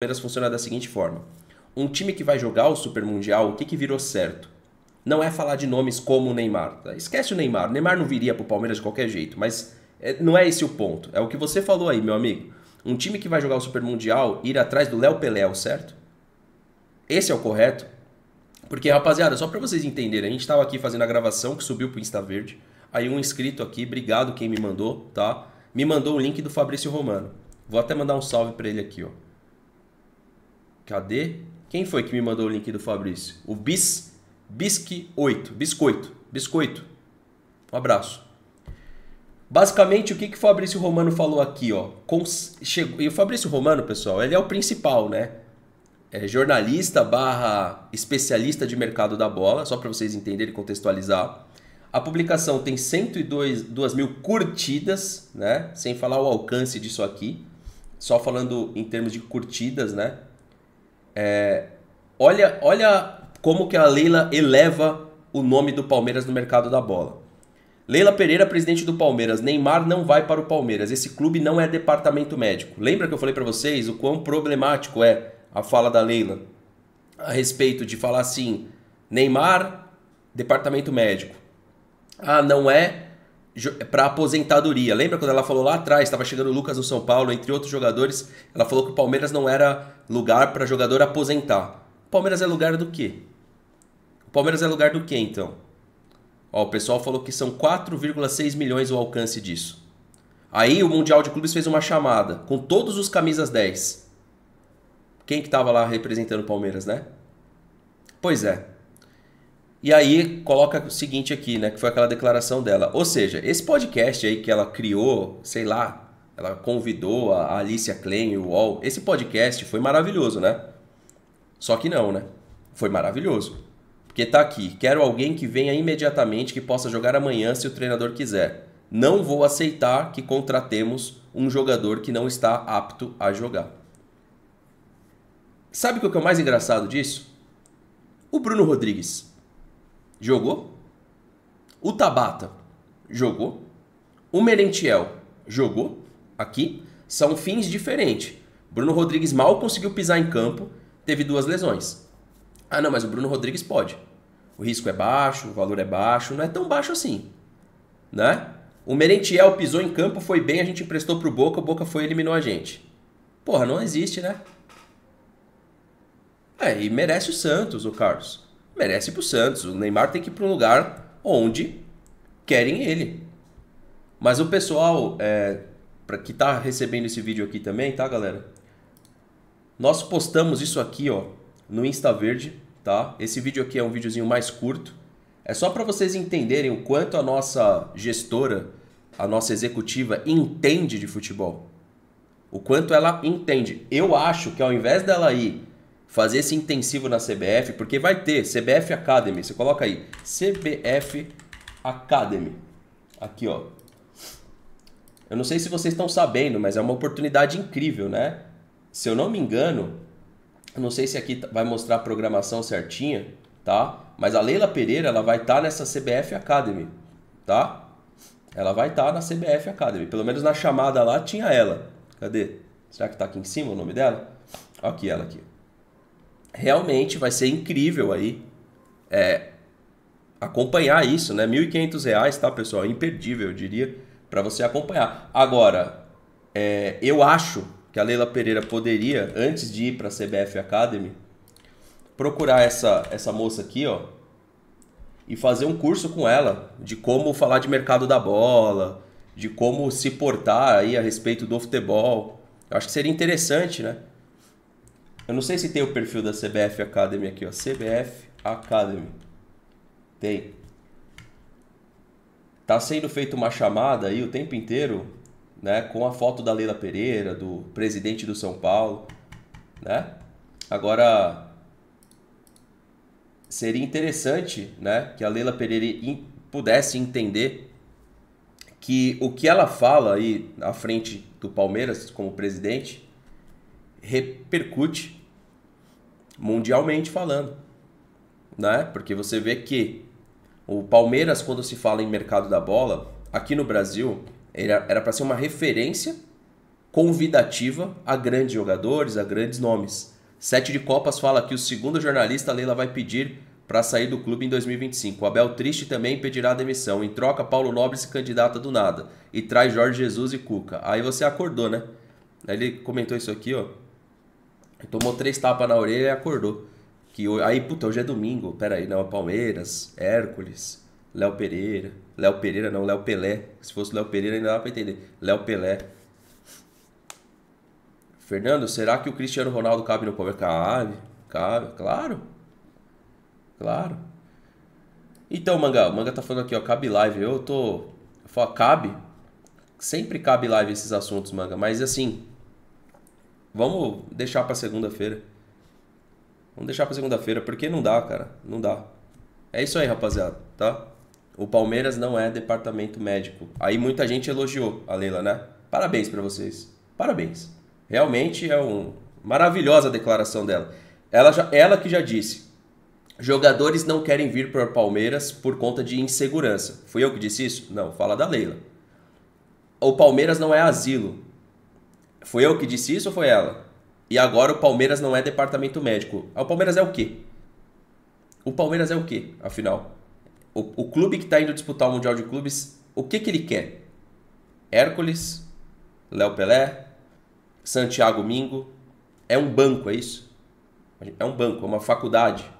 Palmeiras funciona da seguinte forma: um time que vai jogar o Super Mundial, o que, que virou certo? Não é falar de nomes como o Neymar. Tá? Esquece o Neymar. O Neymar não viria pro Palmeiras de qualquer jeito, mas é, não é esse o ponto. É o que você falou aí, meu amigo. Um time que vai jogar o Super Mundial ir atrás do Léo Pelé, é certo? Esse é o correto. Porque, rapaziada, só para vocês entenderem, a gente tava aqui fazendo a gravação que subiu pro Insta Verde. Aí um inscrito aqui, obrigado quem me mandou, tá? Me mandou o link do Fabrício Romano. Vou até mandar um salve para ele aqui, ó. Cadê? Quem foi que me mandou o link do Fabrício? O Bis Bisque 8, Biscoito, Biscoito. Um abraço. Basicamente, o que, que o Fabrício Romano falou aqui, ó? Chegou... E o Fabrício Romano, pessoal, ele é o principal, né? É jornalista barra especialista de mercado da bola, só para vocês entenderem e contextualizar. A publicação tem 102 mil curtidas, né? Sem falar o alcance disso aqui. Só falando em termos de curtidas, né? É, olha, olha como que a Leila eleva o nome do Palmeiras no mercado da bola. Leila Pereira, presidente do Palmeiras. Neymar não vai para o Palmeiras. Esse clube não é departamento médico. Lembra que eu falei para vocês o quão problemático é a fala da Leila a respeito de falar assim: Neymar, departamento médico. Ah, não é para aposentadoria. Lembra quando ela falou lá atrás, estava chegando o Lucas no São Paulo, entre outros jogadores, ela falou que o Palmeiras não era lugar para jogador aposentar. O Palmeiras é lugar do quê? O Palmeiras é lugar do quê então? Ó, o pessoal falou que são 4,6 milhões o alcance disso. Aí o Mundial de Clubes fez uma chamada com todos os camisas 10. Quem que tava lá representando o Palmeiras, né? Pois é, e aí coloca o seguinte aqui, né? Que foi aquela declaração dela. Ou seja, esse podcast aí que ela criou, sei lá, ela convidou a Alicia Klein e o UOL. Esse podcast foi maravilhoso, né? Só que não, né? Foi maravilhoso. Porque tá aqui, quero alguém que venha imediatamente que possa jogar amanhã se o treinador quiser. Não vou aceitar que contratemos um jogador que não está apto a jogar. Sabe o que é o mais engraçado disso? O Bruno Rodrigues jogou. O Tabata jogou. O Merentiel jogou. Aqui são fins diferentes. Bruno Rodrigues mal conseguiu pisar em campo, teve duas lesões. Ah, não, mas o Bruno Rodrigues pode. O risco é baixo, o valor é baixo, não é tão baixo assim, né? O Merentiel pisou em campo, foi bem, a gente emprestou pro Boca, o Boca foi e eliminou a gente. Porra, não existe, né? É, e merece o Santos, o Carlos merece ir pro Santos. O Neymar tem que ir para um lugar onde querem ele. Mas o pessoal é, para que tá recebendo esse vídeo aqui também, tá, galera? Nós postamos isso aqui, ó, no Insta Verde, tá? Esse vídeo aqui é um videozinho mais curto. É só para vocês entenderem o quanto a nossa gestora, a nossa executiva entende de futebol. O quanto ela entende. Eu acho que ao invés dela ir fazer esse intensivo na CBF, porque vai ter CBF Academy. Você coloca aí CBF Academy. Aqui, ó. Eu não sei se vocês estão sabendo, mas é uma oportunidade incrível, né? Se eu não me engano, eu não sei se aqui tá, vai mostrar a programação certinha, tá? Mas a Leila Pereira, ela vai estar tá nessa CBF Academy, tá? Ela vai estar tá na CBF Academy. Pelo menos na chamada lá tinha ela. Cadê? Será que tá aqui em cima o nome dela? Aqui ela aqui realmente vai ser incrível aí é, acompanhar isso, né? R$ 1.500, tá, pessoal? Imperdível, eu diria, para você acompanhar. Agora, é, eu acho que a Leila Pereira poderia, antes de ir para a CBF Academy, procurar essa, essa moça aqui, ó, e fazer um curso com ela de como falar de mercado da bola, de como se portar aí a respeito do futebol. Eu acho que seria interessante, né? Eu não sei se tem o perfil da CBF Academy aqui, ó. CBF Academy. Tem. Tá sendo feita uma chamada aí o tempo inteiro, né? Com a foto da Leila Pereira, do presidente do São Paulo, né? Agora seria interessante, né, que a Leila Pereira pudesse entender que o que ela fala aí à frente do Palmeiras como presidente repercute mundialmente falando, né? Porque você vê que o Palmeiras, quando se fala em mercado da bola, aqui no Brasil, era para ser uma referência convidativa a grandes jogadores, a grandes nomes. Sete de Copas fala que o segundo jornalista Leila vai pedir para sair do clube em 2025. O Abel Triste também pedirá demissão. Em troca, Paulo Nobre se candidata do nada e traz Jorge Jesus e Cuca. Aí você acordou, né? Ele comentou isso aqui, ó. Tomou três tapas na orelha e acordou. Que, aí, puta, hoje é domingo. Pera aí, não, é Palmeiras, Hércules, Léo Pereira. Léo Pereira não, Léo Pelé. Se fosse Léo Pereira ainda dá pra entender. Léo Pelé. Fernando, será que o Cristiano Ronaldo cabe no Palmeiras? Cabe, cabe, claro. Claro. Então, Manga, o Manga tá falando aqui, ó, cabe live. Eu tô... Eu falo, cabe? Sempre cabe live esses assuntos, Manga, mas assim... Vamos deixar para segunda-feira. Vamos deixar para segunda-feira, porque não dá, cara. Não dá. É isso aí, rapaziada, tá? O Palmeiras não é departamento médico. Aí muita gente elogiou a Leila, né? Parabéns para vocês. Parabéns. Realmente é uma maravilhosa declaração dela. Ela, já, ela que já disse: jogadores não querem vir para Palmeiras por conta de insegurança. Fui eu que disse isso? Não, fala da Leila. O Palmeiras não é asilo. Foi eu que disse isso ou foi ela? E agora o Palmeiras não é departamento médico. Ah, o Palmeiras é o quê? O Palmeiras é o quê, afinal? O, o clube que está indo disputar o Mundial de Clubes, o que, que ele quer? Hércules, Léo Pelé, Santiago Mingo. É um banco, é isso? É um banco, é uma faculdade.